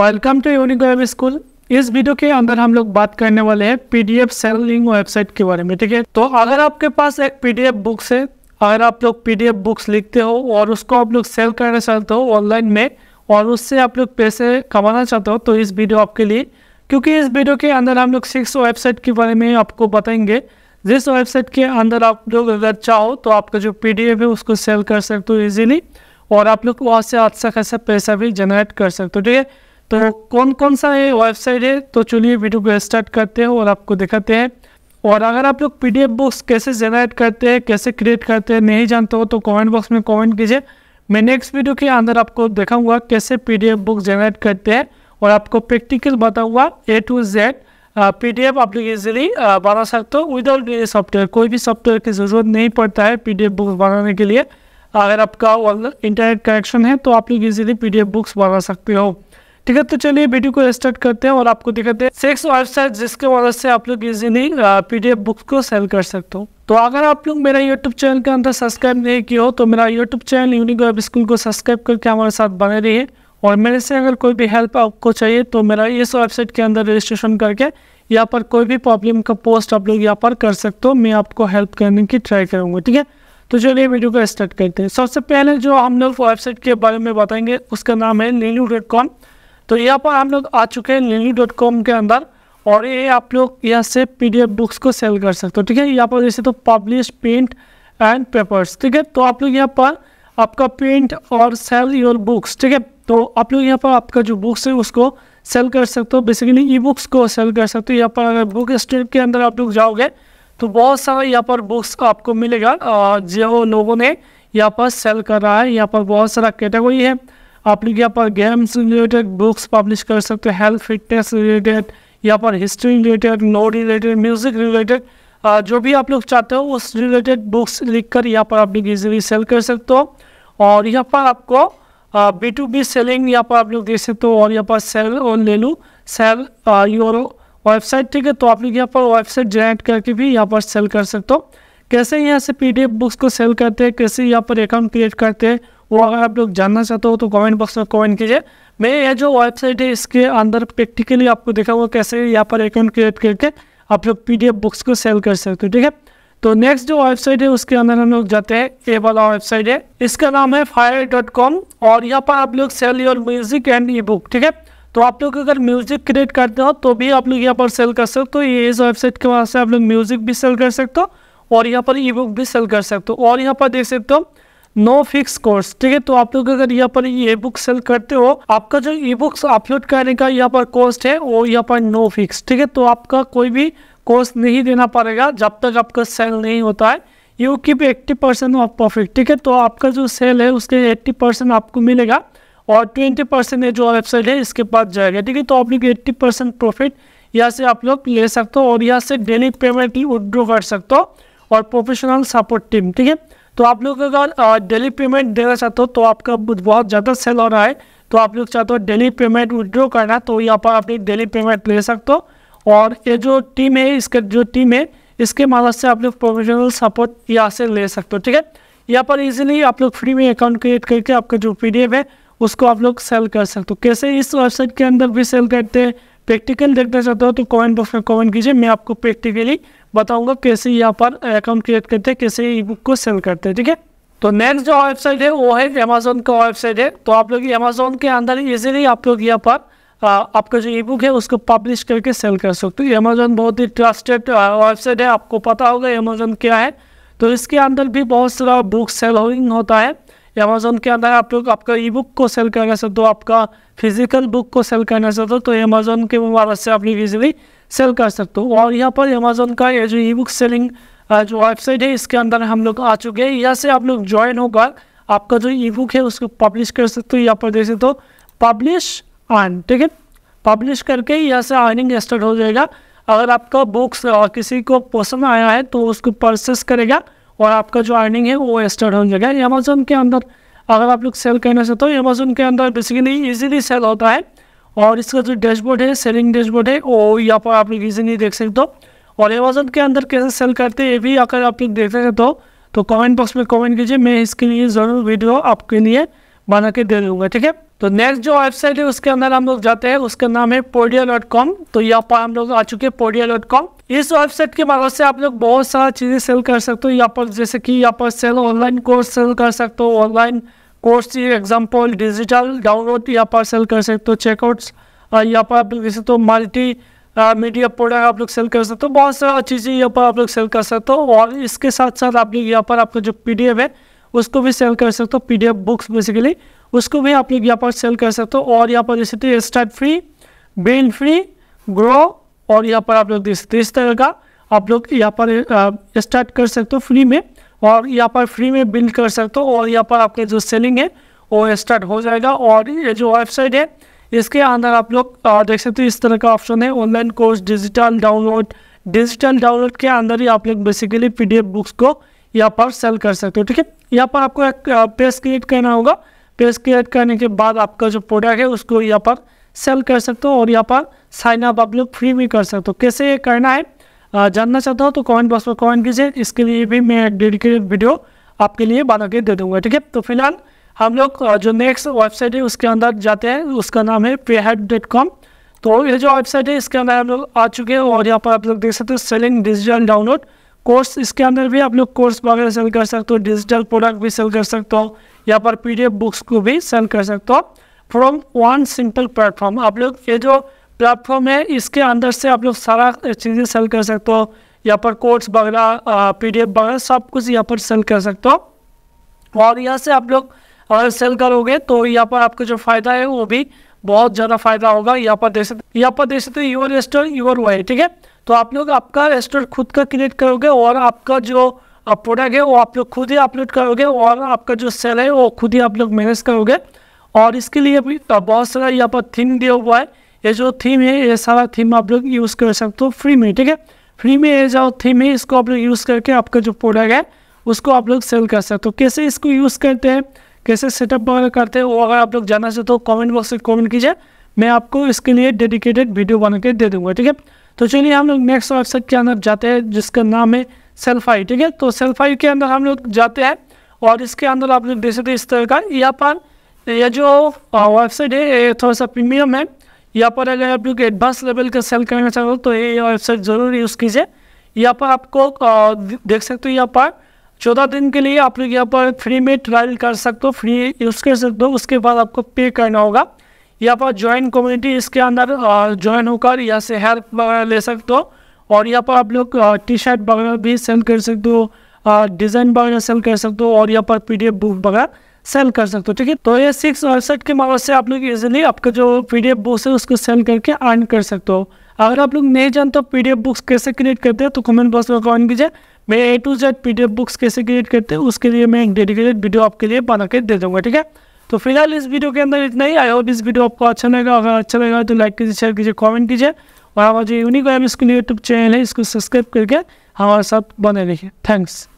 welcome to unique web school इस video के अंदर हम लोग बात करने वाले हैं पीडीएफ सेलिंग वेबसाइट के बारे में ठीक है तो अगर आपके पास एक पीडीएफ बुक्स है अगर आप लोग पीडीएफ बुक्स लिखते हो और उसको आप लोग सेल करना चाहते हो ऑनलाइन में और उससे आप लोग पैसे कमाना चाहते हो तो इस वीडियो आपके लिए क्योंकि इस वीडियो के अंदर हम लोग सिक्स वेबसाइट के बारे में आपको बताएंगे जिस वेबसाइट के अंदर आप लोग अगर चाहो तो आपका जो पी है उसको सेल कर सकते हो ईजिली और आप लोग वहाँ से अच्छा खासा पैसा भी जनरेट कर सकते हो ठीक है तो कौन कौन सा ये वेबसाइट है तो चलिए वीडियो को स्टार्ट करते हैं और आपको दिखाते हैं और अगर आप लोग पी डी बुक्स कैसे जेनरेट करते हैं कैसे क्रिएट करते हैं नहीं जानते हो तो कमेंट बॉक्स में कमेंट कीजिए मैं नेक्स्ट वीडियो के अंदर आपको दिखाऊंगा कैसे पी डी बुक जनरेट करते हैं और आपको प्रैक्टिकल बताऊंगा A to Z P D आप लोग इजीली बना सकते हो विदाउट एनी सॉफ्टवेयर कोई भी सॉफ्टवेयर की ज़रूरत नहीं पड़ता है पी डी बुक्स बनाने के लिए अगर आपका इंटरनेट कनेक्शन है तो आप लोग इजीली पी डी बुक्स बना सकते हो ठीक है तो चलिए वीडियो को स्टार्ट करते हैं और आपको दिखाते हैं सिक्स वेबसाइट जिसके मदद से आप लोग इजीली पीडीएफ बुक्स को सेल कर सकते हो तो अगर आप लोग मेरा यूट्यूब चैनल के अंदर सब्सक्राइब नहीं किया हो तो मेरा YouTube channel unique web school को सब्सक्राइब करके हमारे साथ बने रहिए और मेरे से अगर कोई भी हेल्प आपको चाहिए तो मेरा इस वेबसाइट के अंदर रजिस्ट्रेशन करके यहाँ पर कोई भी प्रॉब्लम का पोस्ट आप लोग यहाँ पर कर सकते हो मैं आपको हेल्प करने की ट्राई करूँगा ठीक है तो चलिए वीडियो को स्टार्ट करते हैं सबसे पहले जो हम लोग वेबसाइट के बारे में बताएंगे उसका नाम है लीलू डॉट कॉम तो यहाँ पर हम लोग आ चुके हैं लिली डॉट कॉम के अंदर और ये आप लोग यहाँ से पी डी एफ बुक्स को सेल कर सकते हो ठीक है यहाँ पर जैसे तो पब्लिश पेंट एंड पेपर्स ठीक है तो आप लोग यहाँ पर आपका पेंट और सेल योर बुक्स ठीक है तो आप लोग यहाँ पर आपका जो बुक्स है उसको सेल कर सकते हो बेसिकली ई बुक्स को सेल कर सकते हो यहाँ पर अगर बुक स्टोर के अंदर आप लोग जाओगे तो बहुत सारा यहाँ पर बुक्स आपको मिलेगा जो लोगों ने यहाँ पर सेल कर रहा है यहाँ पर बहुत सारा कैटेगरी है आप लोग यहाँ पर गेम्स रिलेटेड बुक्स पब्लिश कर सकते हो हेल्थ फिटनेस रिलेटेड यहाँ पर history related no related music related जो भी आप लोग चाहते हो उस रिलेटेड बुक्स लिख कर यहाँ पर आप लोग इजीली सेल कर सकते हो और यहाँ पर आपको बी टू बी सेलिंग यहाँ पर आप लोग देख सकते हो और यहाँ पर सेल और ले लूँ सेल योर वेबसाइट ठीक है तो आप लोग यहाँ पर वेबसाइट जनरेट करके भी यहाँ पर सेल कर सकते हो कैसे यहाँ से पी बुक्स को सेल करते हैं कैसे यहाँ पर अकाउंट क्रिएट करते हैं वो अगर आप लोग जानना चाहते हो तो कमेंट बॉक्स में कमेंट कीजिए मैं ये जो वेबसाइट है इसके अंदर प्रैक्टिकली आपको दिखाऊंगा कैसे यहाँ पर अकाउंट क्रिएट करके आप लोग पी बुक्स को सेल कर सकते हो ठीक है तो नेक्स्ट जो वेबसाइट है उसके अंदर हम लोग जाते हैं ये वाला वेबसाइट है इसका नाम है फायर डॉट कॉम और यहाँ पर आप लोग sell your music and e book ठीक है तो आप लोग अगर म्यूजिक क्रिएट करते हो तो भी आप लोग यहाँ पर सेल कर सकते हो तो ये इस वेबसाइट के वहाँ से आप लोग म्यूजिक भी सेल कर सकते हो और यहाँ पर ई बुक भी सेल कर सकते हो और यहाँ पर देख सकते हो नो फिक्स कोर्स ठीक है तो आप लोग अगर यहाँ पर ई बुक सेल करते हो आपका जो ई बुक्स अपलोड करने का यहाँ पर कॉस्ट है वो यहाँ पर नो फिक्स ठीक है तो आपका कोई भी कोर्स नहीं देना पड़ेगा जब तक आपका सेल नहीं होता है you keep eighty percent of profit ठीक है तो आपका जो सेल है उसके एट्टी परसेंट आपको मिलेगा और ट्वेंटी परसेंट जो वेबसाइट है इसके पास जाएगा ठीक है तो आप लोग एट्टी परसेंट प्रॉफिट यहाँ से आप लोग ले सकते हो और यहाँ से डेली पेमेंट विड्रो कर सकते हो और प्रोफेशनल सपोर्ट टीम ठीक है तो आप लोग अगर डेली पेमेंट देना चाहते हो तो आपका बहुत ज़्यादा सेल हो रहा है तो आप लोग चाहते हो डेली पेमेंट विड्रॉ करना तो यहाँ पर आप डेली पेमेंट ले सकते हो और ये जो टीम है इसका जो टीम है इसके मदद से आप लोग प्रोफेशनल सपोर्ट यहाँ से ले सकते हो ठीक है यहाँ पर इजीली आप लोग फ्री में अकाउंट क्रिएट करके आपका जो पी है उसको आप लोग सेल कर सकते हो कैसे इस वेबसाइट के अंदर भी सेल करते हैं प्रैक्टिकल देखना चाहते हो तो कॉमेंट बॉक्स में कॉमेंट कीजिए मैं आपको प्रैक्टिकली बताऊंगा कैसे यहाँ पर अकाउंट क्रिएट करते हैं कैसे ई बुक को सेल करते हैं ठीक है तो नेक्स्ट जो वेबसाइट है वो है अमेजोन का वेबसाइट है तो आप लोग अमेजोन के अंदर इजीली आप लोग यहाँ पर आपका जो ई बुक है उसको पब्लिश करके सेल कर सकते हो अमेजोन बहुत ही ट्रस्टेड वेबसाइट है आपको पता होगा अमेजोन क्या है तो इसके अंदर भी बहुत सारा बुक सेलिंग होता है अमेज़ोन के अंदर आप लोग आपका ई बुक को सेल करना चाहते हो आपका फिजिकल बुक को सेल करना चाहते हो तो अमेज़ोन तो के मदद से आप लोग ईजिली सेल कर सकते हो और यहाँ पर अमेज़ोन का ये जो ई बुक सेलिंग जो वेबसाइट है इसके अंदर हम लोग आ चुके हैं यहाँ से आप लोग ज्वाइन होकर आपका जो ई बुक है उसको पब्लिश कर सकते हो यहाँ पर देख सकते हो पब्लिश आन ठीक है पब्लिश करके यहाँ से अर्निंग स्टार्ट हो जाएगा अगर आपका बुक्स किसी को पसंद आया है तो उसको परचेस करेगा और आपका जो अर्निंग है वो वेस्टेड होने जाएगा अमेजोन के अंदर अगर आप लोग सेल करना चाहते हो अमेजोन के अंदर बेसिकली ईजिली सेल होता है और इसका जो डैशबोर्ड है सेलिंग डैशबोर्ड है वो यहाँ पर आप लोग ईजिली देख सकते हो और अमेजोन के अंदर कैसे सेल करते हैं ये भी अगर आप लोग देख चाहते हो तो कमेंट बॉक्स में कमेंट कीजिए मैं इसके लिए ज़रूर वीडियो आपके लिए बना के दे दूँगा ठीक है तो नेक्स्ट जो वेबसाइट है उसके अंदर हम लोग जाते हैं उसका नाम है पोडिया डॉट कॉम तो यहाँ पर हम लोग आ चुके हैं पोडिया डॉट कॉम इस वेबसाइट के मदद से आप लोग बहुत सारा चीज़ें सेल कर सकते हो यहाँ पर जैसे कि यहाँ पर सेल ऑनलाइन कोर्स सेल कर सकते हो ऑनलाइन कोर्स की एग्जाम्पल डिजिटल डाउनलोड यहाँ पर सेल कर सकते हो चेकआउट्स यहाँ पर आप लोग जैसे तो मल्टी मीडिया प्रोडक्ट आप लोग सेल कर सकते हो बहुत सारा चीज़ें यहाँ पर आप लोग सेल कर सकते हो और इसके साथ साथ आप लोग यहाँ पर आपका जो पी है उसको भी सेल कर सकते हो पीडीएफ बुक्स बेसिकली उसको भी आप लोग यहाँ पर सेल कर सकते हो और यहाँ पर दे सकते हो स्टार्ट फ्री बेन फ्री ग्रो और यहाँ पर आप लोग दे सकते इस तरह का आप लोग यहाँ पर स्टार्ट कर सकते हो फ्री में और यहाँ पर फ्री में बिल्ड कर सकते हो और यहाँ पर आपके जो सेलिंग है वो स्टार्ट हो जाएगा और ये जो वेबसाइट है इसके अंदर आप लोग देख सकते हो इस तरह का ऑप्शन है online course digital download digital download के अंदर ही आप लोग बेसिकली पीडीएफ बुक्स को यहाँ पर सेल कर सकते हो ठीक है यहाँ पर आपको एक पेज क्रिएट करना होगा पेज क्रिएट करने के बाद आपका जो प्रोडक्ट है उसको यहाँ पर सेल कर सकते हो और यहाँ पर साइन अप आप लोग फ्री भी कर सकते हो कैसे ये करना है जानना चाहता हो तो कॉमेंट बॉक्स पर कॉमेंट कीजिए इसके लिए भी मैं एक डेडिकेटेड वीडियो आपके लिए बना के दे दूंगा ठीक है तो फिलहाल हम लोग जो नेक्स्ट वेबसाइट है उसके अंदर जाते हैं उसका नाम है प्रेहड डॉट कॉम तो ये जो वेबसाइट है इसके अंदर हम लोग आ चुके हैं और यहाँ पर आप लोग देख सकते हो सेलिंग डिजिटल डाउनलोड कोर्स इसके अंदर भी आप लोग कोर्स वगैरह सेल कर सकते हो डिजिटल प्रोडक्ट भी सेल कर सकते हो यहाँ पर पी बुक्स को भी सेल कर सकते हो फ्रॉम वन सिंपल प्लेटफॉर्म आप लोग ये जो प्लेटफॉर्म है इसके अंदर से आप लोग सारा चीज़ें सेल कर सकते हो यहाँ पर कोर्स वगैरह पी डी वगैरह सब कुछ यहाँ पर सेल कर सकते हो और यहाँ से आप लोग अगर सेल करोगे तो यहाँ पर आपका जो फ़ायदा है वो भी बहुत ज़्यादा फायदा होगा यहाँ पर देख सकते यहाँ पर देख सकते योर स्टोर योर वाई ठीक है तो आप लोग आपका स्टोर खुद का क्रिएट करोगे और आपका जो प्रोडक्ट है वो आप लोग खुद ही अपलोड करोगे और आपका जो सेल है वो खुद ही आप लोग मैनेज करोगे और इसके लिए भी तो बहुत सारा यहाँ पर थीम दिया हुआ है ये जो थीम है ये सारा थीम आप लोग यूज़ कर सकते हो फ्री में ठीक है फ्री में ये जो थीम है इसको आप लोग यूज़ करके आपका जो प्रोडक्ट है उसको आप लोग सेल कर सकते हो कैसे इसको यूज़ करते हैं कैसे सेटअप वगैरह करते हैं वो अगर आप लोग जानना चाहते हो कॉमेंट बॉक्स में कॉमेंट कीजिए मैं आपको इसके लिए डेडिकेटेड वीडियो बना के दे दूंगा ठीक है तो चलिए हम लोग नेक्स्ट वेबसाइट के अंदर जाते हैं जिसका नाम है सेल्फ आई ठीक है तो सेल्फ आई के अंदर हम लोग जाते हैं और इसके अंदर आप लोग देख सकते इस तरह का यहाँ पर यह जो वेबसाइट है ये थोड़ा सा प्रीमियम है यहाँ पर अगर आप लोग एडवांस लेवल का सेल करना चाहते हो तो ये वेबसाइट ज़रूर यूज़ कीजिए यहाँ पर आपको देख सकते हो यहाँ पर चौदह दिन के लिए आप लोग यहाँ पर फ्री में ट्रायल कर सकते हो फ्री यूज़ कर सकते हो उसके बाद आपको पे करना होगा यहाँ पर ज्वाइन कम्युनिटी इसके अंदर ज्वाइन होकर यहाँ से हेल्प वगैरह ले सकते हो और यहाँ पर आप लोग टी शर्ट वगैरह भी सेल कर सकते हो डिज़ाइन वगैरह सेल कर सकते हो और यहाँ पर पी बुक वगैरह सेल कर सकते हो ठीक है तो ये सिक्स वेबसाइट के मदद से आप लोग इजीली आपका जो पी डी बुक्स है उसको सेल करके अर्न कर सकते हो अगर आप लोग नहीं जानते डी एफ बुक्स कैसे क्रिएट करते हैं तो कमेंट बॉक्स में कमेंट कीजिए मैं A to Z P books कैसे क्रिएट करते हैं उसके लिए मैं एक डेडिकेटेड वीडियो आपके लिए बना के दे दूँगा ठीक है तो फिलहाल इस वीडियो के अंदर इतना ही आई होप इस वीडियो आपको अच्छा लगेगा अगर अच्छा लगेगा तो लाइक कीजिए शेयर कीजिए कॉमेंट कीजिए और हमारा जो unique web school YouTube channel है इसको सब्सक्राइब करके हमारे साथ बने रखिए थैंक्स